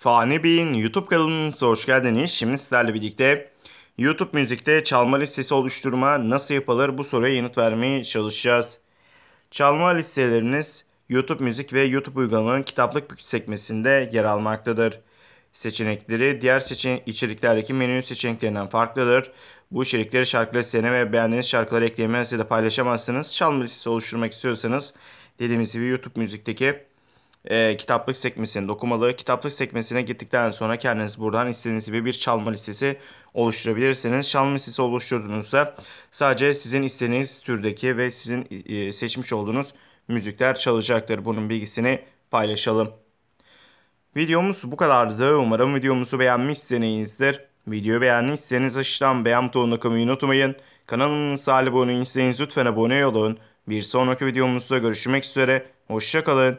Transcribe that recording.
Fani Bey'in YouTube kanalımıza hoş geldiniz. Şimdi sizlerle birlikte YouTube müzikte çalma listesi oluşturma nasıl yapılır bu soruya yanıt vermeye çalışacağız. Çalma listeleriniz YouTube müzik ve YouTube uygulamanın kitaplık sekmesinde yer almaktadır. Seçenekleri diğer seçen içeriklerdeki menü seçeneklerinden farklıdır. Bu içerikleri şarkı listelerine ve beğendiğiniz şarkıları eklemeniz ya da paylaşamazsınız. Çalma listesi oluşturmak istiyorsanız dediğimiz gibi YouTube müzikteki e, kitaplık sekmesinin dokumalı. Kitaplık sekmesine gittikten sonra kendiniz buradan istediğiniz gibi bir çalma listesi oluşturabilirsiniz. Çalma listesi oluşturduğunuzda sadece sizin istediğiniz türdeki ve sizin e, seçmiş olduğunuz müzikler çalacaktır. Bunun bilgisini paylaşalım. Videomuz bu kadardı. Umarım videomuzu beğenmişsinizdir. Videoyu beğendiyseniz aşağıdan beğen butonuna takmayı unutmayın. Kanalımıza abone değilseniz lütfen abone olun. Bir sonraki videomuzda görüşmek üzere. Hoşçakalın.